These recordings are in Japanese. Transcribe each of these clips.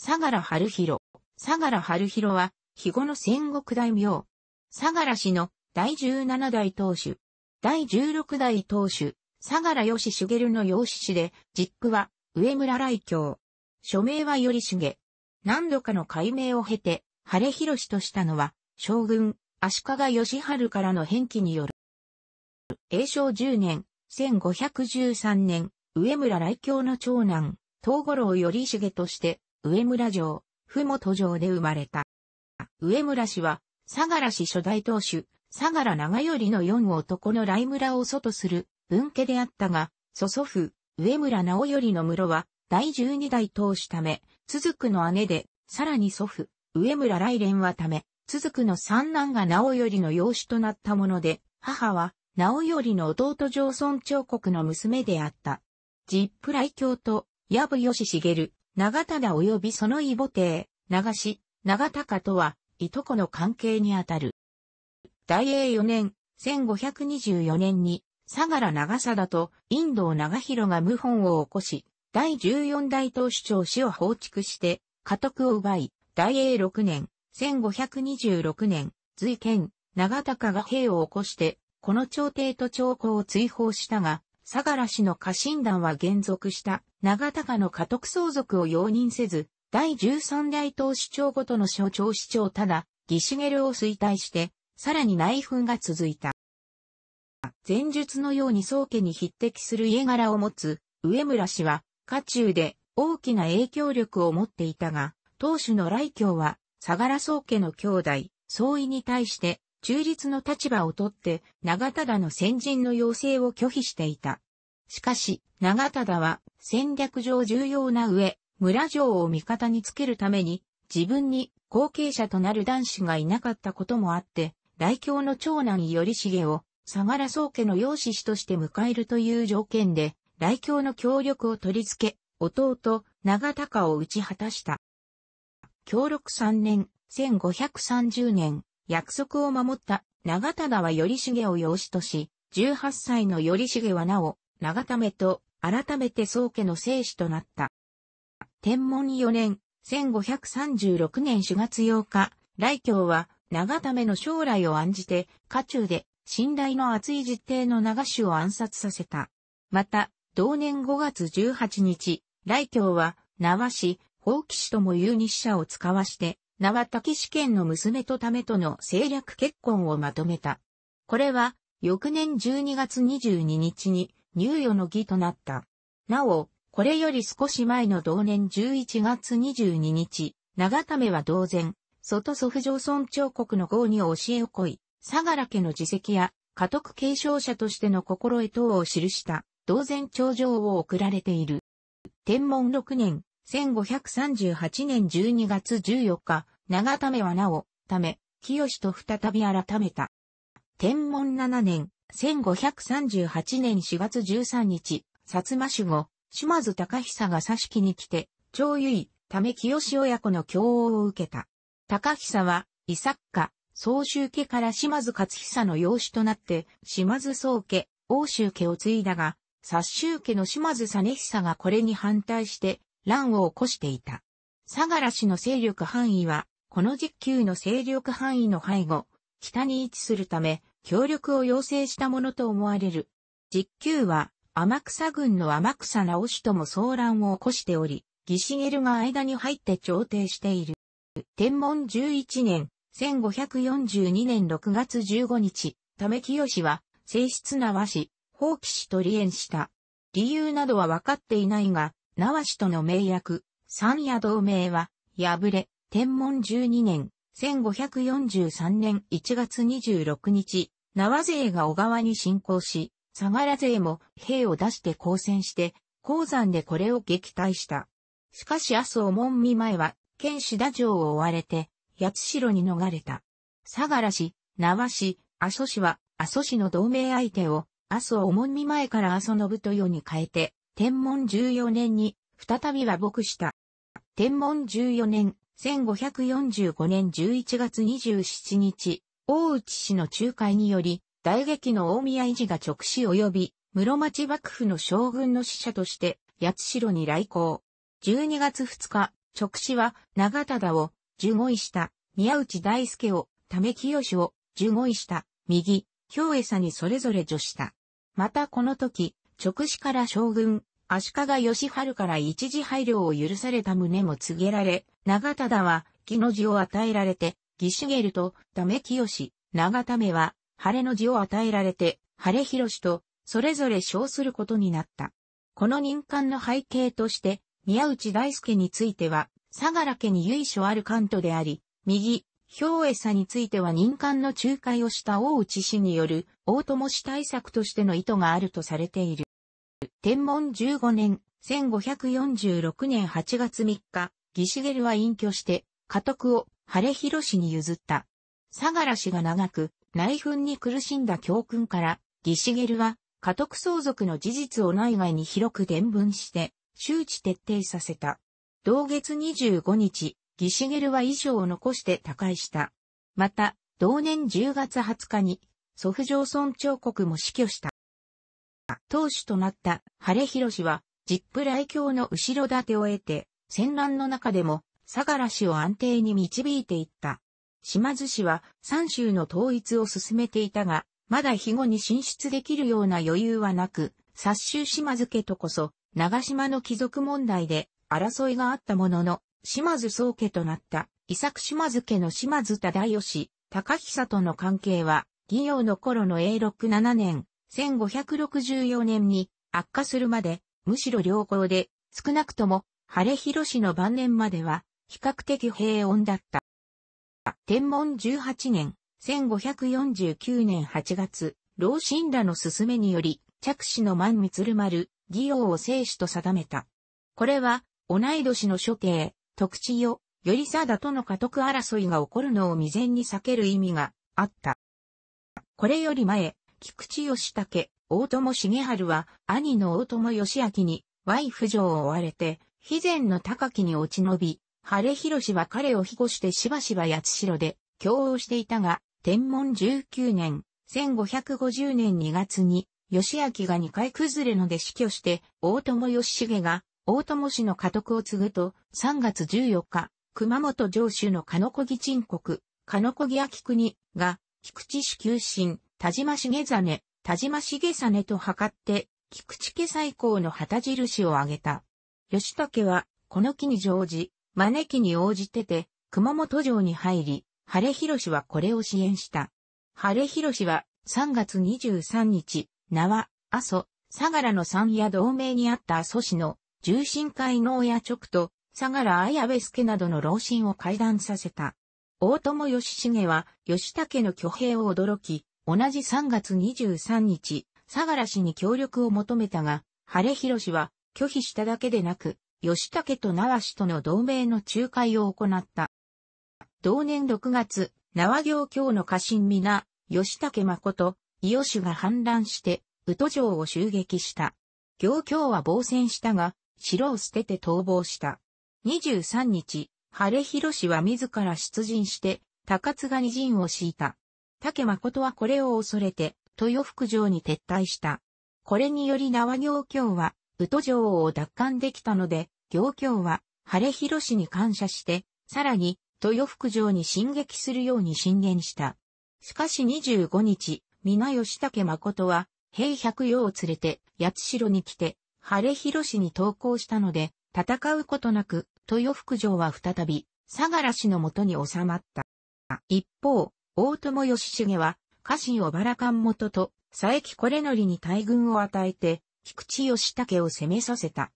相良春弘。相良春弘は、肥後の戦国大名。相良氏の第17代当主。第16代当主、相良義茂の養子氏で、実父は上村来京。署名は頼重。何度かの改名を経て、晴れ広しとしたのは、将軍、足利義春からの返記による。永正10年、1513年、上村来京の長男、東五郎頼重として、上村城、ふもと城で生まれた。上村氏は、相良氏初代当主、相良長頼の四男の来村を祖とする分家であったが、祖祖父、上村直頼の室は、第十二代当主ため、続くの姉で、さらに祖父、上村来蓮はため、続くの三男が直頼の養子となったもので、母は、直頼の弟上村長国の娘であった。ジップ来京と、矢部義茂、長忠及びその異母帝、長し、長高とは、いとこの関係にあたる。大英4年、1524年に、相良長貞とインド長広が謀反を起こし、第14代当主長氏を放逐して、家督を奪い、大英6年、1526年、随県、長高が兵を起こして、この朝廷と朝貢を追放したが、相良氏の家臣団は減続した。長高の家督相続を容認せず、第13代党主長ごとの所長市長ただ、義ルを衰退して、さらに内紛が続いた。前述のように宗家に匹敵する家柄を持つ、上村氏は、家中で大きな影響力を持っていたが、当主の来京は、相良宗家の兄弟、総意に対して、中立の立場をとって、長田の先人の要請を拒否していた。しかし、長忠は戦略上重要な上、村城を味方につけるために、自分に後継者となる男子がいなかったこともあって、大京の長男頼重を、相良宗家の養子として迎えるという条件で、大京の協力を取り付け、弟、長高を打ち果たした。協力3年、1530年、約束を守った長忠は頼重を養子とし、18歳の頼重はなお、長為と改めて宗家の聖子となった。天文4年、1536年4月8日、来京は長為の将来を案じて、家中で信頼の厚い実定の長しを暗殺させた。また、同年5月18日、来京は縄氏、法騎士ともう日者を使わして、縄滝試験の娘とためとの政略結婚をまとめた。これは、翌年12月22日に、猶予の儀となった。なお、これより少し前の同年11月22日、長為は同然、外祖父上村長国の号に教えをこい、相良家の自責や、家督継承者としての心得等を記した、同然頂上を送られている。天文6年、1538年12月14日、長為はなお、ため、清と再び改めた。天文7年、1538年4月13日、薩摩守護、島津隆久が佐敷に来て、長由衣、ため清親子の教王を受けた。隆久は、伊作家、総州家から島津勝久の養子となって、島津宗家、欧州家を継いだが、薩州家の島津実久がこれに反対して、乱を起こしていた。相良氏の勢力範囲は、この実級の勢力範囲の背後、北に位置するため、協力を要請したものと思われる。実級は、天草軍の天草直氏とも騒乱を起こしており、義ルが間に入って調停している。天文11年、1542年6月15日、為清は、正室わし、放棄しと離縁した。理由などは分かっていないが、わ氏との名約、三夜同盟は、敗れ、天文12年、1543年1月26日、縄勢が小川に侵攻し、相良勢も兵を出して交戦して、鉱山でこれを撃退した。しかし麻生門見前は、県志田城を追われて、八代に逃れた。相良氏、縄氏、阿蘇氏は、阿蘇氏の同盟相手を、麻生門見前から阿蘇信豊に変えて、天文14年に、再び和睦した。天文14年、1545年11月27日、大内氏の仲介により、大劇の大宮維持が直死及び、室町幕府の将軍の使者として、八代に来航。12月2日、直死は、長忠を、従五位した、宮内大輔を、為清を、従五位した、右、京江さにそれぞれ助した。またこの時、直死から将軍、足利義春から一時配慮を許された旨も告げられ、長忠は、木の字を与えられて、義茂とダメ清、長田目は、晴れの字を与えられて、晴れ広しと、それぞれ称することになった。この任官の背景として、宮内大輔については、相良家に由緒ある関東であり、右、兵衛佐については任官の仲介をした大内氏による、大友氏対策としての意図があるとされている。天文15年、1546年8月3日、義茂は隠居して、家督を晴弘氏に譲った。相良氏が長く内紛に苦しんだ教訓から、義茂は家督相続の事実を内外に広く伝聞して、周知徹底させた。同月25日、義茂は遺書を残して他界した。また、同年10月20日に、祖父上村長国も死去した。当主となった晴弘氏は、ジップ来教の後ろ盾を得て、戦乱の中でも相良氏を安定に導いていった。島津氏は三州の統一を進めていたが、まだ肥後に進出できるような余裕はなく、殺州島津家とこそ、長島の貴族問題で争いがあったものの、島津宗家となった、伊作島津家の島津忠義、高久との関係は、義業の頃の永禄7年、1564年に悪化するまで、むしろ良好で、少なくとも、晴広氏の晩年までは、比較的平穏だった。天文18年、1549年8月、老神らの勧めにより、着手の万る丸、義王を聖主と定めた。これは、同い年の諸帝、徳地よ、よりさだとの家督争いが起こるのを未然に避ける意味があった。これより前、菊池義武、大友重春は、兄の大友義明に、ワイフ城を追われて、肥前の高木に落ち延び、晴弘は彼を庇護してしばしば八代で共応していたが、天文19年、1550年2月に、吉明が2回崩れので死去して、大友義重が、大友氏の家督を継ぐと、3月14日、熊本城主の鹿子木鎮国、鹿子木秋国が、菊池市旧心、田島重真、田島重真と測って、菊池家最高の旗印を挙げた。吉武は、この木に乗じ、招きに応じてて、熊本城に入り、晴れ広氏はこれを支援した。晴れ広氏は3月23日、縄、阿蘇、相良の三夜同盟にあった阿蘇市の重心会農親直と相良綾部助などの老臣を会談させた。大友義重は吉武の挙兵を驚き、同じ3月23日、相良氏に協力を求めたが、晴れ広氏は拒否しただけでなく、吉武と縄氏との同盟の仲介を行った。同年6月、縄行教の家臣皆、吉武誠、伊予主が反乱して、宇都城を襲撃した。行教は防戦したが、城を捨てて逃亡した。23日、晴れ広氏は自ら出陣して、高津が二陣を敷いた。竹誠はこれを恐れて、豊福城に撤退した。これにより縄行教は、宇都城を奪還できたので、行教は、晴れ広氏に感謝して、さらに、豊福城に進撃するように進言した。しかし25日、皆吉武誠は、兵百葉を連れて、八代に来て、晴れ広氏に投降したので、戦うことなく、豊福城は再び、相良氏のもとに収まった。一方、大友義重は、家臣小原官元と佐伯これのりに大軍を与えて、菊池義武を攻めさせた。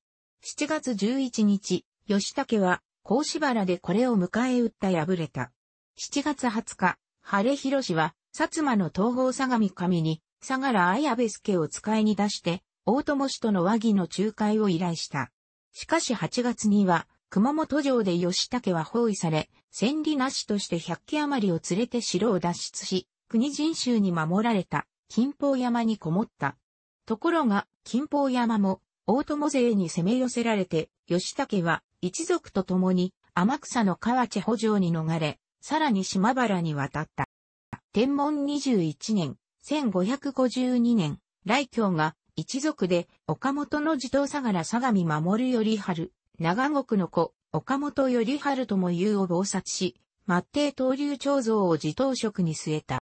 7月11日、義武は、甲子原でこれを迎え撃った敗れた。7月20日、晴れ広氏は、薩摩の東郷相模神に、相良綾部助を使いに出して、大友氏との和議の仲介を依頼した。しかし8月には、熊本城で義武は包囲され、千里なしとして100機余りを連れて城を脱出し、国人衆に守られた、金峰山にこもった。ところが、金峰山も、大友勢に攻め寄せられて、吉武は一族と共に天草の河内補助に逃れ、さらに島原に渡った。天文21年、1552年、来京が一族で岡本の地頭相良相模守頼春、長国の子、岡本頼春とも言うを謀殺し、末帝東流長蔵を地頭職に据えた。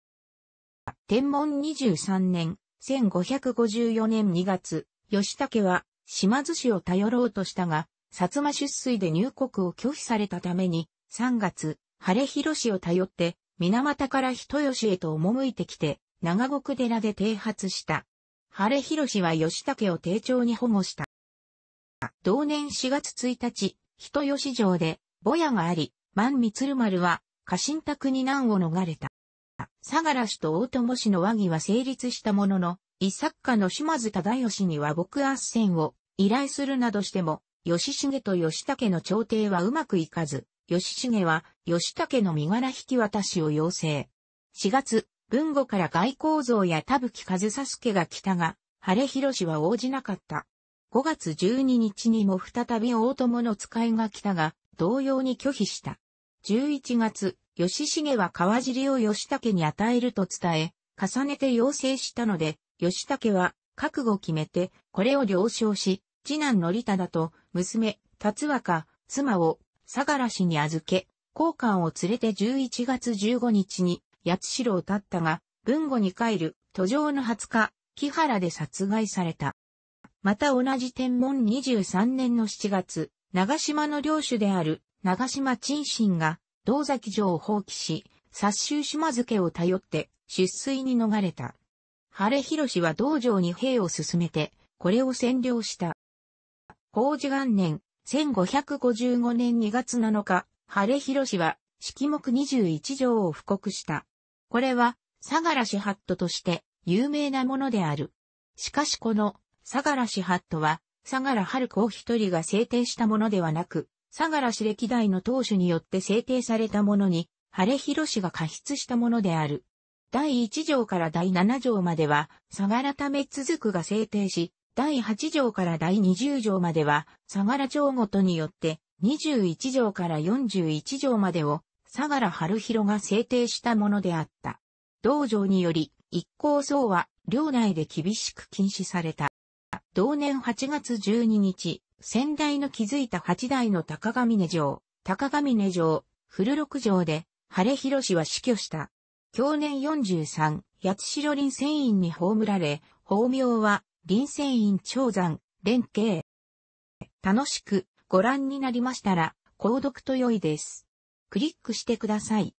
天文23年、1554年2月、吉武は島津氏を頼ろうとしたが、薩摩出水で入国を拒否されたために、3月、晴広氏を頼って、水俣から人吉へと赴いてきて、長国寺で停発した。晴広氏は吉武を丁重に保護した。同年4月1日、人吉城で、ボヤがあり、万光丸は、家臣宅に難を逃れた。相良氏と大友氏の和議は成立したものの、一作家の島津忠義には僕圧戦を依頼するなどしても、吉重と吉武の調停はうまくいかず、吉重は吉武の身柄引き渡しを要請。4月、文後から外交像や田吹和佐助が来たが、晴弘氏は応じなかった。5月12日にも再び大友の使いが来たが、同様に拒否した。11月、吉重は川尻を吉武に与えると伝え、重ねて要請したので、吉武は覚悟を決めて、これを了承し、次男のただと娘、達若、妻を相良氏に預け、交換を連れて11月15日に八代を立ったが、文後に帰る、途上の20日、木原で殺害された。また同じ天文23年の7月、長島の領主である長島陳信が、道崎城を放棄し、殺衆島漬けを頼って、出水に逃れた。晴れ広氏は道場に兵を進めて、これを占領した。法事元年、1555年2月7日、晴れ広氏は、式目21条を布告した。これは、相良氏ハットとして有名なものである。しかしこの相良氏ハットは、相良春子一人が制定したものではなく、相良氏歴代の当主によって制定されたものに、晴れ広氏が過失したものである。第1条から第7条までは、相良ため続くが制定し、第8条から第20条までは、相良町ごとによって、21条から41条までを、相良春広が制定したものであった。道場により、一向僧は、領内で厳しく禁止された。同年8月12日、先代の築いた8代の高峰城、高峰城、古六城で、晴れ広氏は死去した。去年43、八代臨船院に葬られ、法名は、臨船院長山、連携。楽しくご覧になりましたら、購読と良いです。クリックしてください。